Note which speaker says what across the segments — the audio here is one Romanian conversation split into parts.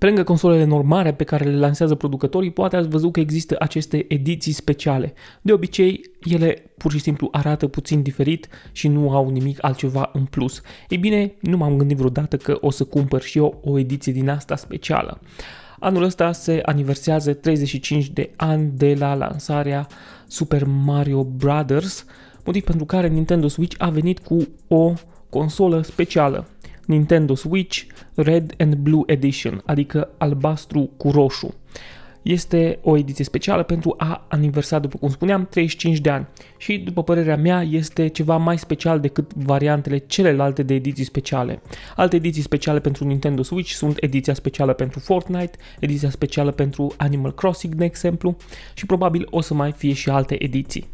Speaker 1: Pe lângă consolele normale pe care le lansează producătorii, poate ați văzut că există aceste ediții speciale. De obicei, ele pur și simplu arată puțin diferit și nu au nimic altceva în plus. Ei bine, nu m-am gândit vreodată că o să cumpăr și eu o ediție din asta specială. Anul ăsta se aniversează 35 de ani de la lansarea Super Mario Brothers, motiv pentru care Nintendo Switch a venit cu o consolă specială. Nintendo Switch Red and Blue Edition, adică albastru cu roșu. Este o ediție specială pentru a aniversa, după cum spuneam, 35 de ani și, după părerea mea, este ceva mai special decât variantele celelalte de ediții speciale. Alte ediții speciale pentru Nintendo Switch sunt ediția specială pentru Fortnite, ediția specială pentru Animal Crossing, de exemplu, și probabil o să mai fie și alte ediții.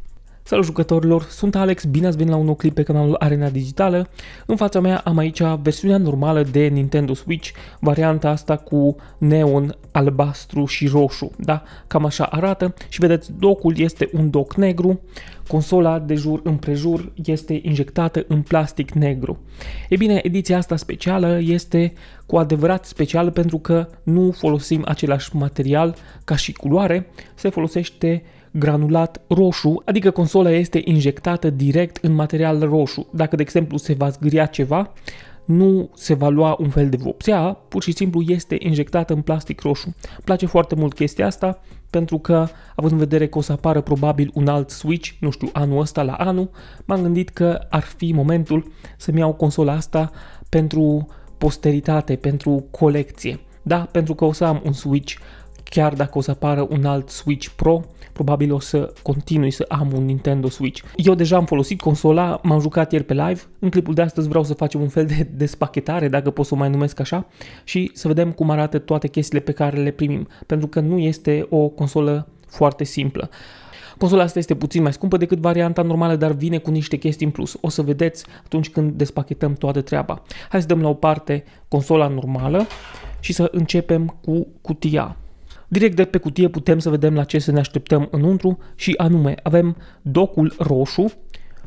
Speaker 1: Salut jucătorilor, sunt Alex, bine ați venit la un nou clip pe canalul Arena Digitală. În fața mea am aici versiunea normală de Nintendo Switch, varianta asta cu neon, albastru și roșu, da? Cam așa arată și vedeți, docul este un doc negru, consola de jur împrejur este injectată în plastic negru. E bine, ediția asta specială este cu adevărat specială pentru că nu folosim același material ca și culoare, se folosește granulat roșu, adică consola este injectată direct în material roșu. Dacă, de exemplu, se va zgâria ceva, nu se va lua un fel de vopsea, pur și simplu este injectată în plastic roșu. place foarte mult chestia asta, pentru că, având în vedere că o să apară probabil un alt Switch, nu știu, anul ăsta la anul, m-am gândit că ar fi momentul să-mi iau consola asta pentru posteritate, pentru colecție. Da, pentru că o să am un Switch chiar dacă o să apară un alt Switch Pro, probabil o să continui să am un Nintendo Switch. Eu deja am folosit consola, m-am jucat ieri pe live, în clipul de astăzi vreau să facem un fel de despachetare, dacă pot să o mai numesc așa, și să vedem cum arată toate chestiile pe care le primim, pentru că nu este o consolă foarte simplă. Consola asta este puțin mai scumpă decât varianta normală, dar vine cu niște chestii în plus. O să vedeți atunci când despachetăm toată treaba. Hai să dăm la o parte consola normală și să începem cu cutia. Direct de pe cutie putem să vedem la ce să ne așteptăm înăuntru și anume avem docul roșu,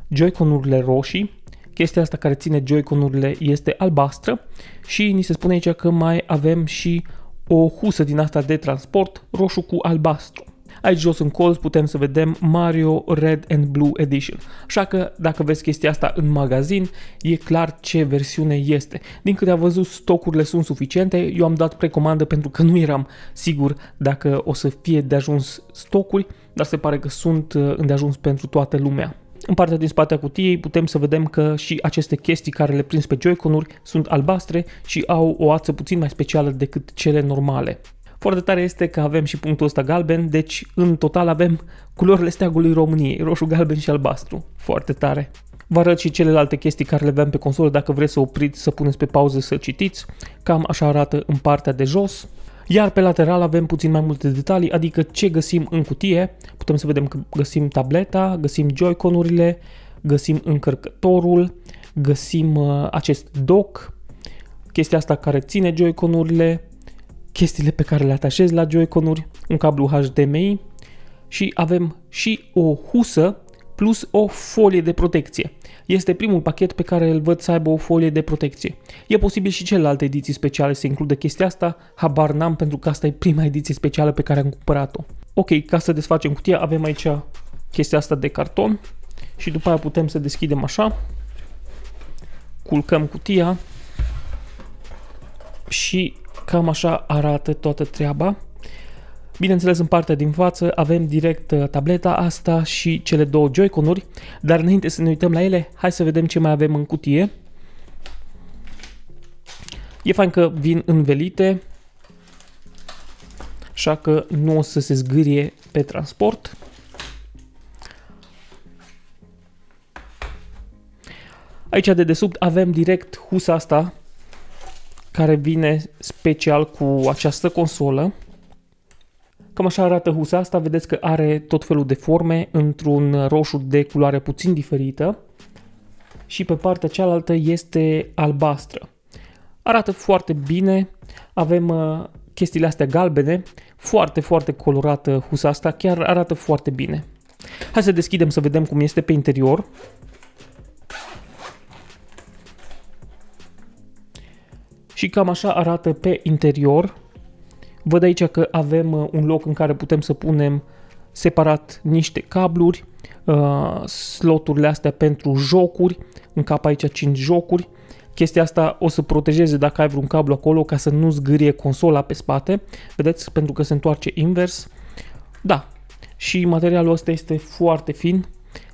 Speaker 1: joyconurile roșii, chestia asta care ține joyconurile este albastră și ni se spune aici că mai avem și o husă din asta de transport roșu cu albastru. Aici jos în colț putem să vedem Mario Red and Blue Edition. Așa că dacă vezi chestia asta în magazin, e clar ce versiune este. Din câte am văzut, stocurile sunt suficiente. Eu am dat precomandă pentru că nu eram sigur dacă o să fie de ajuns stocuri, dar se pare că sunt uh, îndeajuns pentru toată lumea. În partea din spate a cutiei putem să vedem că și aceste chestii care le prins pe joy uri sunt albastre și au o ață puțin mai specială decât cele normale. Foarte tare este că avem și punctul ăsta galben, deci în total avem culorile steagului României, roșu, galben și albastru. Foarte tare. Vă arăt și celelalte chestii care le avem pe console, dacă vreți să opriți, să puneți pe pauză să citiți. Cam așa arată în partea de jos. Iar pe lateral avem puțin mai multe detalii, adică ce găsim în cutie. Putem să vedem că găsim tableta, găsim joyconurile, găsim încărcătorul, găsim uh, acest dock, chestia asta care ține joyconurile, chestiile pe care le atașez la Joy-Con-uri, un cablu HDMI și avem și o husă plus o folie de protecție. Este primul pachet pe care îl văd să aibă o folie de protecție. E posibil și celelalte ediții speciale să includă chestia asta, habar n-am pentru că asta e prima ediție specială pe care am cumpărat-o. Ok, ca să desfacem cutia avem aici chestia asta de carton și după aia putem să deschidem așa, culcăm cutia și Cam așa arată toată treaba. Bineînțeles, în partea din față avem direct uh, tableta asta și cele două Joy-Con-uri, dar înainte să ne uităm la ele, hai să vedem ce mai avem în cutie. E fain că vin învelite, așa că nu o să se zgârie pe transport. Aici de desubt avem direct husa asta care vine special cu această consolă. Cam așa arată husa asta, vedeți că are tot felul de forme într-un roșu de culoare puțin diferită și pe partea cealaltă este albastră. Arată foarte bine, avem uh, chestiile astea galbene, foarte, foarte colorată husa asta, chiar arată foarte bine. Hai să deschidem să vedem cum este pe interior. Și cam așa arată pe interior. Văd aici că avem uh, un loc în care putem să punem separat niște cabluri, uh, sloturile astea pentru jocuri, în cap aici 5 jocuri. Chestia asta o să protejeze dacă ai vreun cablu acolo ca să nu zgârie consola pe spate. Vedeți? Pentru că se întoarce invers. Da. Și materialul ăsta este foarte fin,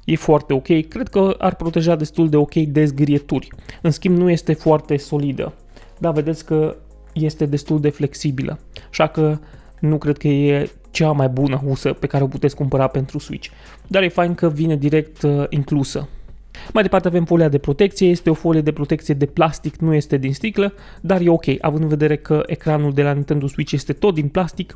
Speaker 1: e foarte ok, cred că ar proteja destul de ok de zgârieturi. În schimb nu este foarte solidă dar vedeți că este destul de flexibilă, așa că nu cred că e cea mai bună husă pe care o puteți cumpăra pentru Switch, dar e fain că vine direct uh, inclusă. Mai departe avem folia de protecție, este o folie de protecție de plastic, nu este din sticlă, dar e ok, având în vedere că ecranul de la Nintendo Switch este tot din plastic,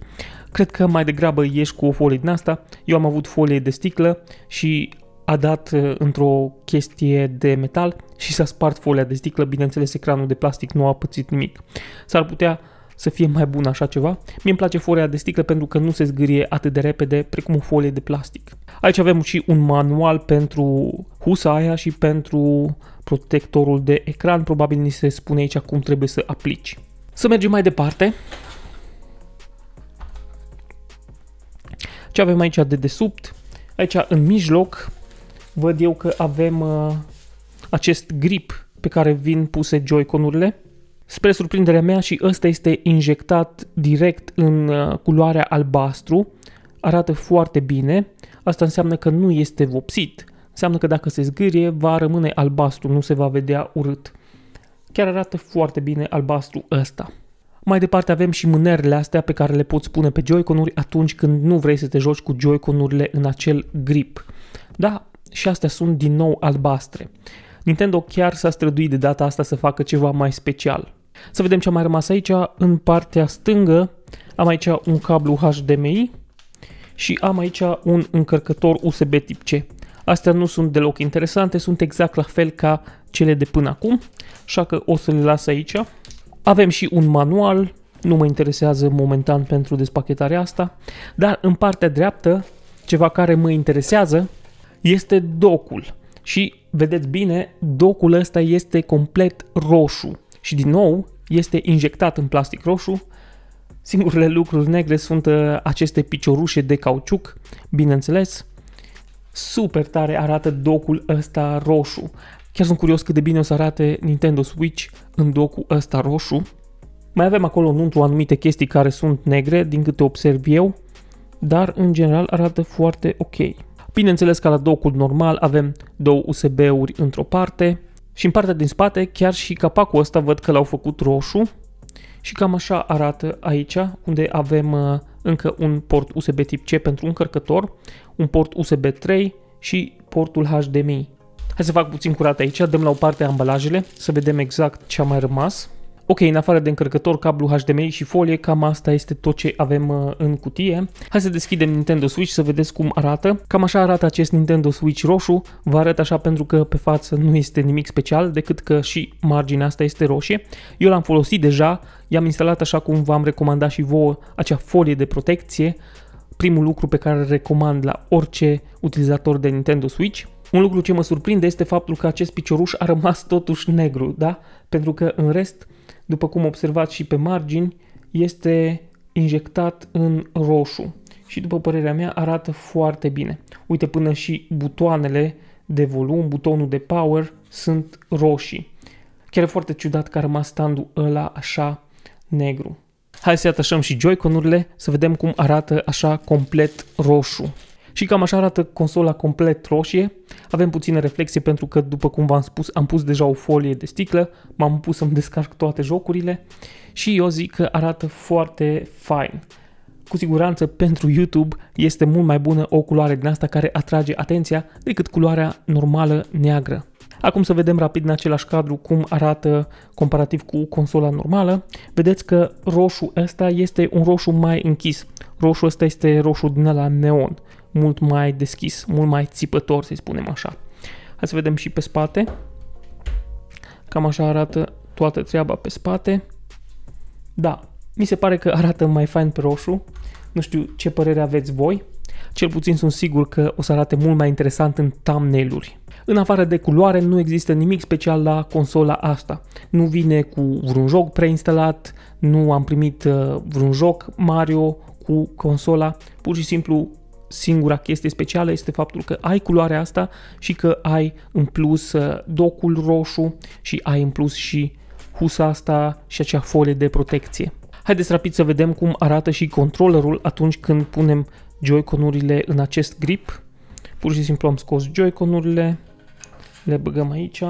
Speaker 1: cred că mai degrabă ieși cu o folie din asta. Eu am avut folie de sticlă și a dat uh, într-o chestie de metal și s-a spart folia de sticlă, bineînțeles ecranul de plastic nu a pățit nimic. S-ar putea să fie mai bun așa ceva. Mie îmi place folia de sticlă pentru că nu se zgârie atât de repede precum o folie de plastic. Aici avem și un manual pentru husa aia și pentru protectorul de ecran. Probabil ni se spune aici cum trebuie să aplici. Să mergem mai departe. Ce avem aici de desubt? Aici în mijloc văd eu că avem uh, acest grip pe care vin puse Joy-Con-urile. Spre surprinderea mea și ăsta este injectat direct în uh, culoarea albastru. Arată foarte bine. Asta înseamnă că nu este vopsit. Înseamnă că dacă se zgârie, va rămâne albastru, nu se va vedea urât. Chiar arată foarte bine albastru ăsta. Mai departe avem și mânerile astea pe care le poți pune pe joy uri atunci când nu vrei să te joci cu joy urile în acel grip. Da, și astea sunt din nou albastre. Nintendo chiar s-a străduit de data asta să facă ceva mai special. Să vedem ce a mai rămas aici. În partea stângă am aici un cablu HDMI și am aici un încărcător USB tip C. Astea nu sunt deloc interesante, sunt exact la fel ca cele de până acum, așa că o să le las aici. Avem și un manual, nu mă interesează momentan pentru despachetarea asta, dar în partea dreaptă, ceva care mă interesează, este docul. Și vedeți bine, docul ăsta este complet roșu și din nou este injectat în plastic roșu. Singurele lucruri negre sunt uh, aceste piciorușe de cauciuc, bineînțeles. Super tare arată docul ăsta roșu. Chiar sunt curios cât de bine o să arate Nintendo Switch în docul ăsta roșu. Mai avem acolo înăuntru anumite chestii care sunt negre, din câte observ eu, dar în general arată foarte ok. Bineînțeles că la docul normal avem două USB-uri într-o parte și în partea din spate chiar și capacul ăsta văd că l-au făcut roșu și cam așa arată aici unde avem uh, încă un port USB tip C pentru încărcător, un port USB 3 și portul HDMI. Hai să fac puțin curat aici, dăm la o parte ambalajele să vedem exact ce a mai rămas. Ok, în afară de încărcător, cablu HDMI și folie, cam asta este tot ce avem uh, în cutie. Hai să deschidem Nintendo Switch să vedeți cum arată. Cam așa arată acest Nintendo Switch roșu. Vă arăt așa pentru că pe față nu este nimic special, decât că și marginea asta este roșie. Eu l-am folosit deja, i-am instalat așa cum v-am recomandat și vouă acea folie de protecție. Primul lucru pe care îl recomand la orice utilizator de Nintendo Switch. Un lucru ce mă surprinde este faptul că acest picioruș a rămas totuși negru, da? Pentru că în rest după cum observați și pe margini, este injectat în roșu și după părerea mea arată foarte bine. Uite până și butoanele de volum, butonul de power sunt roșii. Chiar e foarte ciudat că a rămas standul ăla așa negru. Hai să atașăm și Joyconurile să vedem cum arată așa complet roșu. Și cam așa arată consola complet roșie. Avem puține reflexie pentru că, după cum v-am spus, am pus deja o folie de sticlă, m-am pus să-mi descarc toate jocurile și eu zic că arată foarte fine. Cu siguranță pentru YouTube este mult mai bună o culoare din asta care atrage atenția decât culoarea normală neagră. Acum să vedem rapid în același cadru cum arată comparativ cu consola normală. Vedeți că roșu ăsta este un roșu mai închis. Roșu ăsta este roșu din la neon mult mai deschis, mult mai țipător, să-i spunem așa. Hai să vedem și pe spate. Cam așa arată toată treaba pe spate. Da, mi se pare că arată mai fain pe roșu. Nu știu ce părere aveți voi. Cel puțin sunt sigur că o să arate mult mai interesant în thumbnail-uri. În afară de culoare nu există nimic special la consola asta. Nu vine cu vreun joc preinstalat, nu am primit uh, vreun joc Mario cu consola, pur și simplu singura chestie specială este faptul că ai culoarea asta și că ai în plus uh, docul roșu și ai în plus și husa asta și acea folie de protecție. Haideți rapid să vedem cum arată și controllerul atunci când punem joyconurile în acest grip. Pur și simplu am scos joyconurile, le băgăm aici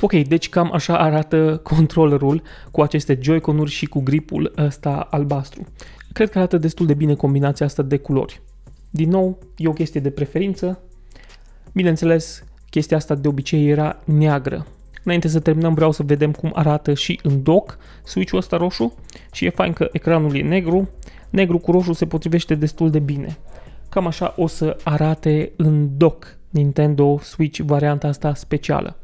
Speaker 1: Ok, deci cam așa arată controllerul cu aceste Joy-Con-uri și cu gripul ăsta albastru. Cred că arată destul de bine combinația asta de culori. Din nou, e o chestie de preferință. Bineînțeles, chestia asta de obicei era neagră. Înainte să terminăm, vreau să vedem cum arată și în doc switch-ul ăsta roșu și e fain că ecranul e negru. Negru cu roșu se potrivește destul de bine. Cam așa o să arate în doc Nintendo Switch varianta asta specială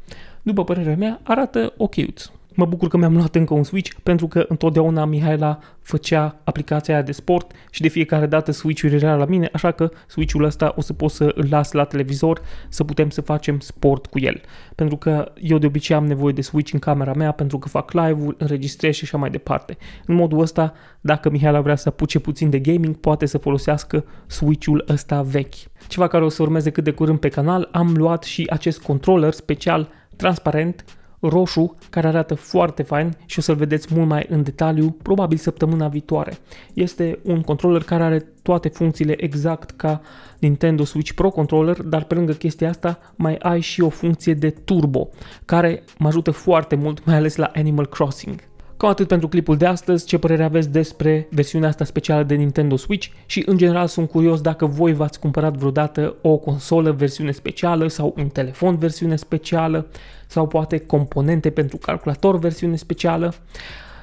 Speaker 1: după părerea mea, arată ochiuț. Mă bucur că mi-am luat încă un Switch pentru că întotdeauna Mihaela făcea aplicația aia de sport și de fiecare dată Switch-ul era la mine, așa că Switch-ul ăsta o să pot să îl las la televizor să putem să facem sport cu el. Pentru că eu de obicei am nevoie de Switch în camera mea pentru că fac live-uri, înregistrez și așa mai departe. În modul ăsta, dacă Mihaela vrea să apuce puțin de gaming, poate să folosească Switch-ul ăsta vechi. Ceva care o să urmeze cât de curând pe canal, am luat și acest controller special transparent, roșu, care arată foarte fain și o să-l vedeți mult mai în detaliu, probabil săptămâna viitoare. Este un controller care are toate funcțiile exact ca Nintendo Switch Pro Controller, dar pe lângă chestia asta mai ai și o funcție de turbo, care mă ajută foarte mult, mai ales la Animal Crossing. Cam atât pentru clipul de astăzi, ce părere aveți despre versiunea asta specială de Nintendo Switch și în general sunt curios dacă voi v-ați cumpărat vreodată o consolă versiune specială sau un telefon versiune specială sau poate componente pentru calculator versiune specială.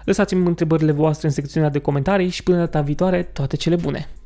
Speaker 1: Lăsați-mi întrebările voastre în secțiunea de comentarii și până data viitoare toate cele bune!